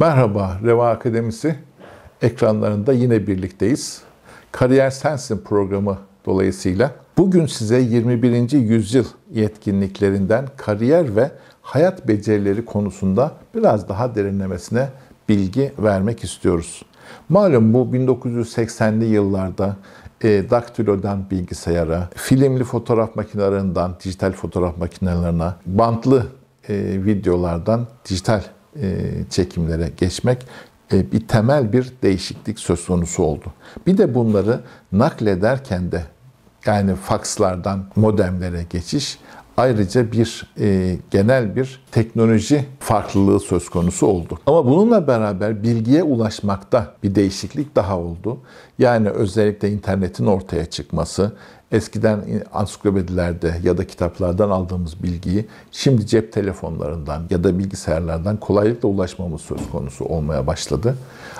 Merhaba Reva Akademisi ekranlarında yine birlikteyiz. Kariyer Sensin programı dolayısıyla bugün size 21. yüzyıl yetkinliklerinden kariyer ve hayat becerileri konusunda biraz daha derinlemesine bilgi vermek istiyoruz. Malum bu 1980'li yıllarda e, daktilodan bilgisayara, filmli fotoğraf makinelerinden dijital fotoğraf makinelerine, bantlı e, videolardan dijital e, çekimlere geçmek e, bir temel bir değişiklik söz konusu oldu. Bir de bunları naklederken de yani fakslardan modemlere geçiş ayrıca bir e, genel bir teknoloji farklılığı söz konusu oldu. Ama bununla beraber bilgiye ulaşmakta bir değişiklik daha oldu. Yani özellikle internetin ortaya çıkması, eskiden ansiklopedilerde ya da kitaplardan aldığımız bilgiyi şimdi cep telefonlarından ya da bilgisayarlardan kolaylıkla ulaşmamız söz konusu olmaya başladı.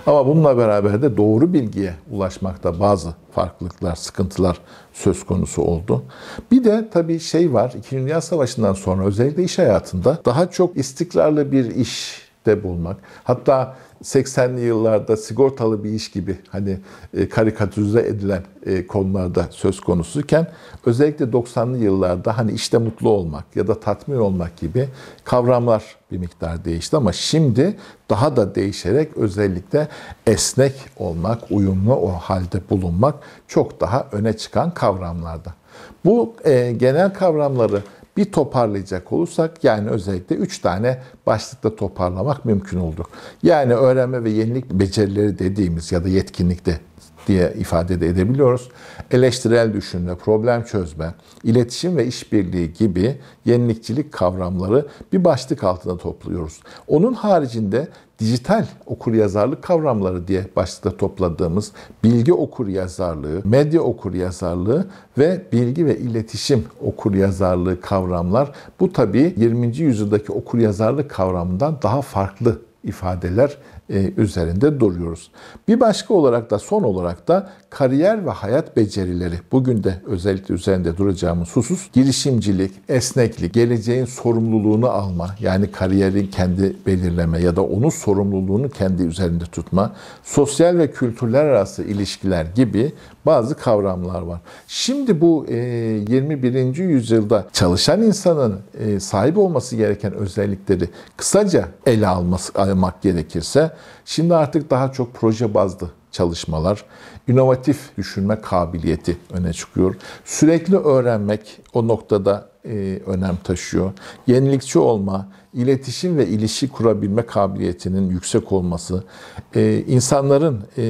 Ama bununla beraber de doğru bilgiye ulaşmakta bazı farklılıklar, sıkıntılar söz konusu oldu. Bir de tabii şey var, İkinci Dünya Savaşı'ndan sonra özellikle iş hayatında daha çok istikrarlı bir iş de bulmak. Hatta 80'li yıllarda sigortalı bir iş gibi hani e, karikatürize edilen e, konularda söz konusuyken özellikle 90'lı yıllarda hani işte mutlu olmak ya da tatmin olmak gibi kavramlar bir miktar değişti ama şimdi daha da değişerek özellikle esnek olmak, uyumlu o halde bulunmak çok daha öne çıkan kavramlarda. Bu e, genel kavramları bir toparlayacak olursak yani özellikle 3 tane başlıkta toparlamak mümkün oldu. Yani öğrenme ve yenilik becerileri dediğimiz ya da yetkinlikte diye ifade de edebiliyoruz. Eleştirel düşünme, problem çözme, iletişim ve işbirliği gibi yenilikçilik kavramları bir başlık altında topluyoruz. Onun haricinde dijital okur-yazarlık kavramları diye başlıkta topladığımız bilgi okur-yazarlığı, medya okur-yazarlığı ve bilgi ve iletişim okur-yazarlığı kavramlar bu tabii 20. yüzyıldaki okur-yazarlık kavramından daha farklı ifadeler e, üzerinde duruyoruz. Bir başka olarak da son olarak da kariyer ve hayat becerileri. Bugün de özellikle üzerinde duracağımız husus girişimcilik, esneklik, geleceğin sorumluluğunu alma. Yani kariyerin kendi belirleme ya da onun sorumluluğunu kendi üzerinde tutma. Sosyal ve kültürler arası ilişkiler gibi bazı kavramlar var. Şimdi bu 21. E, yüzyılda çalışan insanın e, sahip olması gereken özellikleri kısaca ele alması, almak gerekirse Şimdi artık daha çok proje bazlı çalışmalar, inovatif düşünme kabiliyeti öne çıkıyor. Sürekli öğrenmek o noktada e, önem taşıyor. Yenilikçi olma, iletişim ve ilişki kurabilme kabiliyetinin yüksek olması, e, insanların e,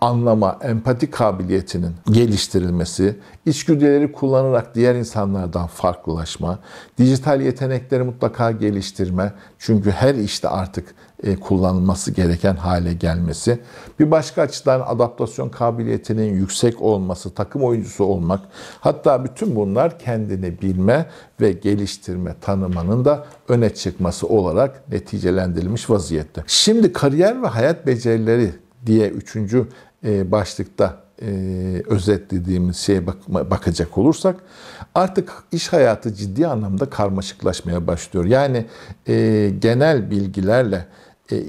anlama, empati kabiliyetinin geliştirilmesi, içgüdüleri kullanarak diğer insanlardan farklılaşma, dijital yetenekleri mutlaka geliştirme. Çünkü her işte artık e, kullanılması gereken hale gelmesi. Bir başka açıdan adaptasyon kabiliyetinin yüksek olması, takım oyuncusu olmak. Hatta bütün bunlar kendini bilme ve geliştirme, tanımanın da öne çıkması olarak neticelendirilmiş vaziyette. Şimdi kariyer ve hayat becerileri diye üçüncü e, başlıkta e, özetlediğimiz şeye bakacak olursak artık iş hayatı ciddi anlamda karmaşıklaşmaya başlıyor. Yani e, genel bilgilerle e,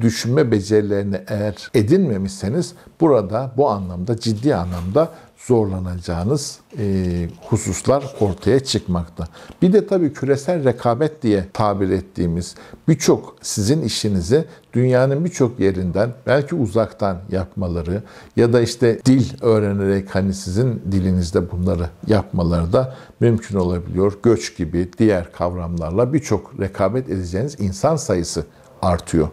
düşünme becerilerini eğer edinmemişseniz burada bu anlamda ciddi anlamda zorlanacağınız e, hususlar ortaya çıkmakta. Bir de tabii küresel rekabet diye tabir ettiğimiz birçok sizin işinizi dünyanın birçok yerinden belki uzaktan yapmaları ya da işte dil öğrenerek hani sizin dilinizde bunları yapmaları da mümkün olabiliyor. Göç gibi diğer kavramlarla birçok rekabet edeceğiniz insan sayısı artıyor.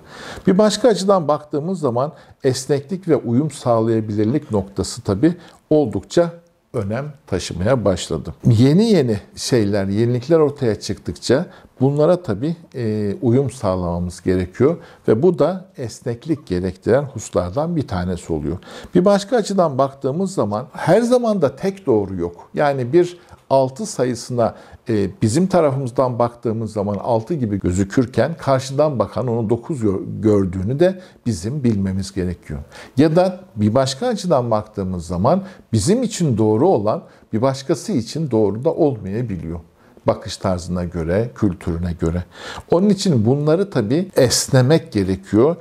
Bir başka açıdan baktığımız zaman esneklik ve uyum sağlayabilirlik noktası tabi oldukça önem taşımaya başladı. Yeni yeni şeyler, yenilikler ortaya çıktıkça Bunlara tabii e, uyum sağlamamız gerekiyor ve bu da esneklik gerektiren hususlardan bir tanesi oluyor. Bir başka açıdan baktığımız zaman her zaman da tek doğru yok. Yani bir 6 sayısına e, bizim tarafımızdan baktığımız zaman 6 gibi gözükürken karşıdan bakan onu 9 gördüğünü de bizim bilmemiz gerekiyor. Ya da bir başka açıdan baktığımız zaman bizim için doğru olan bir başkası için doğru da olmayabiliyor bakış tarzına göre, kültürüne göre. Onun için bunları tabii esnemek gerekiyor.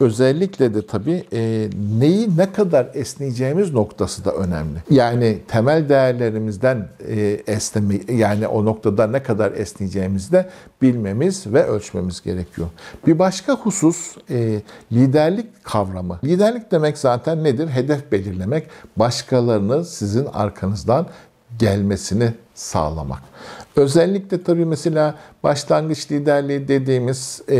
Özellikle de tabii e, neyi ne kadar esneyeceğimiz noktası da önemli. Yani temel değerlerimizden e, esneme, yani o noktada ne kadar esneyeceğimizi de bilmemiz ve ölçmemiz gerekiyor. Bir başka husus e, liderlik kavramı. Liderlik demek zaten nedir? Hedef belirlemek, başkalarını sizin arkanızdan gelmesini sağlamak. Özellikle tabii mesela başlangıç liderliği dediğimiz e,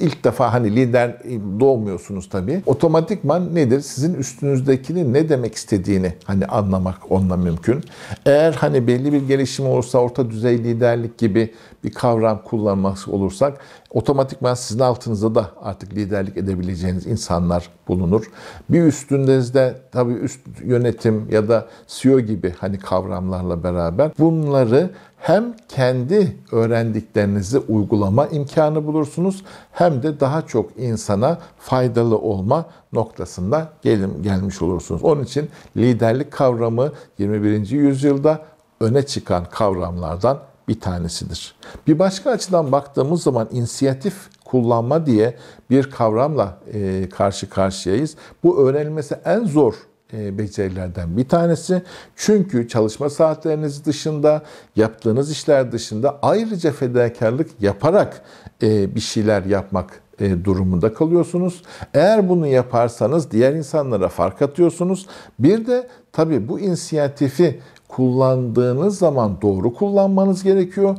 ilk defa hani lider e, doğmuyorsunuz tabii. Otomatikman nedir? Sizin üstünüzdekinin ne demek istediğini hani anlamak onunla mümkün. Eğer hani belli bir gelişim olursa orta düzey liderlik gibi bir kavram kullanmak olursak otomatikman sizin altınızda da artık liderlik edebileceğiniz insanlar bulunur. Bir üstünüzde tabii üst yönetim ya da CEO gibi hani kavramlarla beraber bunları hem kendi öğrendiklerinizi uygulama imkanı bulursunuz hem de daha çok insana faydalı olma noktasında gelin gelmiş olursunuz. Onun için liderlik kavramı 21. yüzyılda öne çıkan kavramlardan bir tanesidir. Bir başka açıdan baktığımız zaman inisiyatif kullanma diye bir kavramla e, karşı karşıyayız. Bu öğrenilmesi en zor e, becerilerden bir tanesi. Çünkü çalışma saatleriniz dışında, yaptığınız işler dışında ayrıca fedakarlık yaparak e, bir şeyler yapmak e, durumunda kalıyorsunuz. Eğer bunu yaparsanız diğer insanlara fark atıyorsunuz. Bir de tabii bu inisiyatifi kullandığınız zaman doğru kullanmanız gerekiyor.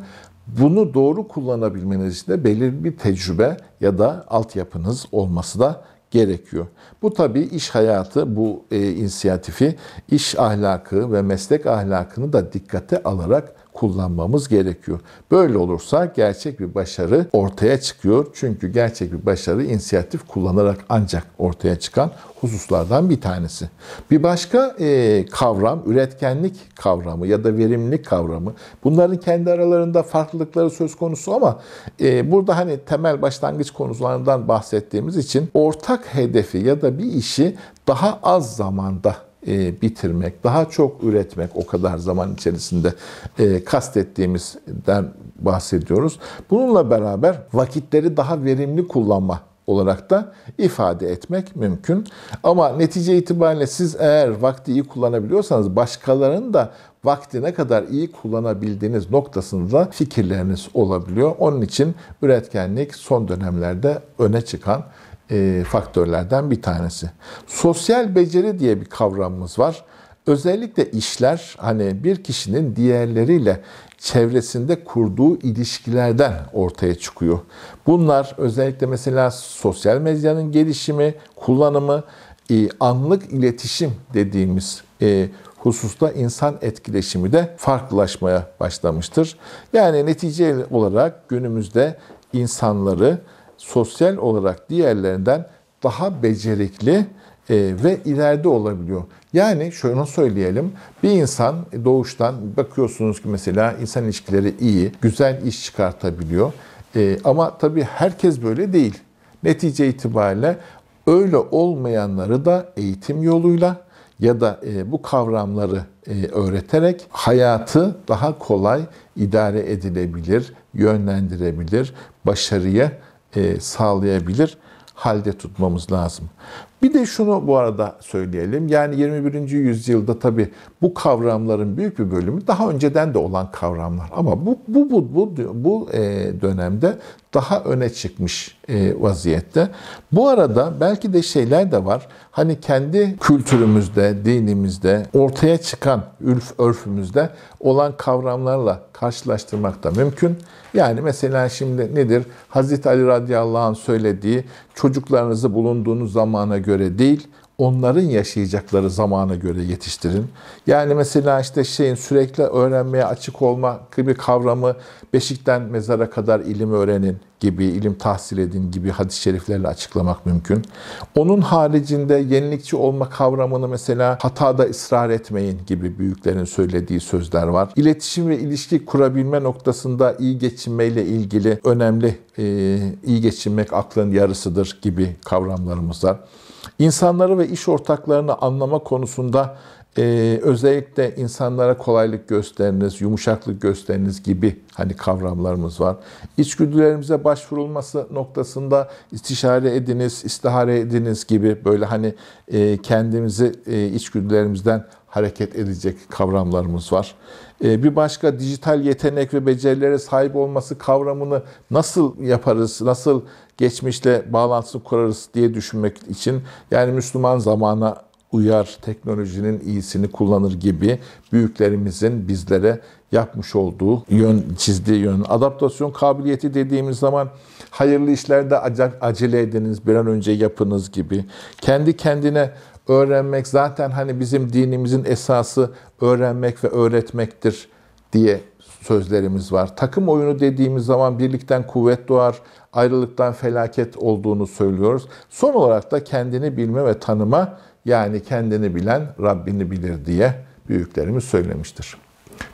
Bunu doğru kullanabilmeniz için de belirli bir tecrübe ya da altyapınız olması da gerekiyor. Bu tabii iş hayatı bu e, inisiyatifi iş ahlakı ve meslek ahlakını da dikkate alarak kullanmamız gerekiyor. Böyle olursa gerçek bir başarı ortaya çıkıyor. Çünkü gerçek bir başarı inisiyatif kullanarak ancak ortaya çıkan hususlardan bir tanesi. Bir başka e, kavram üretkenlik kavramı ya da verimlilik kavramı. Bunların kendi aralarında farklılıkları söz konusu ama e, burada hani temel başlangıç konularından bahsettiğimiz için ortak hedefi ya da bir işi daha az zamanda e, bitirmek, daha çok üretmek o kadar zaman içerisinde e, kastettiğimizden bahsediyoruz. Bununla beraber vakitleri daha verimli kullanma olarak da ifade etmek mümkün. Ama netice itibariyle siz eğer vakti iyi kullanabiliyorsanız başkalarının da vakti ne kadar iyi kullanabildiğiniz noktasında fikirleriniz olabiliyor. Onun için üretkenlik son dönemlerde öne çıkan e, faktörlerden bir tanesi. Sosyal beceri diye bir kavramımız var. Özellikle işler hani bir kişinin diğerleriyle çevresinde kurduğu ilişkilerden ortaya çıkıyor. Bunlar özellikle mesela sosyal medyanın gelişimi, kullanımı, e, anlık iletişim dediğimiz e, hususta insan etkileşimi de farklılaşmaya başlamıştır. Yani netice olarak günümüzde insanları sosyal olarak diğerlerinden daha becerikli e, ve ileride olabiliyor. Yani şunu söyleyelim. Bir insan doğuştan bakıyorsunuz ki mesela insan ilişkileri iyi, güzel iş çıkartabiliyor. E, ama tabii herkes böyle değil. Netice itibariyle öyle olmayanları da eğitim yoluyla ya da e, bu kavramları öğreterek hayatı daha kolay idare edilebilir, yönlendirebilir, başarıya e, sağlayabilir halde tutmamız lazım. Bir de şunu bu arada söyleyelim. Yani 21. yüzyılda tabii bu kavramların büyük bir bölümü daha önceden de olan kavramlar. Ama bu bu bu bu, bu e, dönemde daha öne çıkmış e, vaziyette. Bu arada belki de şeyler de var. Hani kendi kültürümüzde, dinimizde, ortaya çıkan ürf örfümüzde olan kavramlarla karşılaştırmak da mümkün. Yani mesela şimdi nedir? Hazreti Ali radıyallahu anh söylediği çocuklarınızı bulunduğunuz zamana göre değil, onların yaşayacakları zamana göre yetiştirin. Yani mesela işte şeyin sürekli öğrenmeye açık olma gibi kavramı beşikten mezara kadar ilim öğrenin gibi, ilim tahsil edin gibi hadis-i şeriflerle açıklamak mümkün. Onun haricinde yenilikçi olma kavramını mesela hatada ısrar etmeyin gibi büyüklerin söylediği sözler var. İletişim ve ilişki kurabilme noktasında iyi geçinmeyle ilgili önemli, iyi geçinmek aklın yarısıdır gibi kavramlarımız var insanları ve iş ortaklarını anlama konusunda ee, özellikle insanlara kolaylık gösteriniz, yumuşaklık gösteriniz gibi hani kavramlarımız var. İçgüdülerimize başvurulması noktasında istişare ediniz, istihare ediniz gibi böyle hani e, kendimizi e, içgüdülerimizden hareket edecek kavramlarımız var. E, bir başka dijital yetenek ve becerilere sahip olması kavramını nasıl yaparız, nasıl geçmişle bağlantısını kurarız diye düşünmek için yani Müslüman zamana uyar, teknolojinin iyisini kullanır gibi büyüklerimizin bizlere yapmış olduğu yön, çizdiği yön. Adaptasyon kabiliyeti dediğimiz zaman hayırlı işlerde acele ediniz, bir an önce yapınız gibi. Kendi kendine öğrenmek zaten hani bizim dinimizin esası öğrenmek ve öğretmektir diye sözlerimiz var. Takım oyunu dediğimiz zaman birlikten kuvvet doğar, ayrılıktan felaket olduğunu söylüyoruz. Son olarak da kendini bilme ve tanıma yani kendini bilen Rabbini bilir diye büyüklerimiz söylemiştir.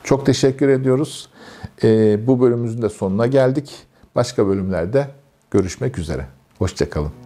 Çok teşekkür ediyoruz. Ee, bu bölümümüzün de sonuna geldik. Başka bölümlerde görüşmek üzere. Hoşçakalın.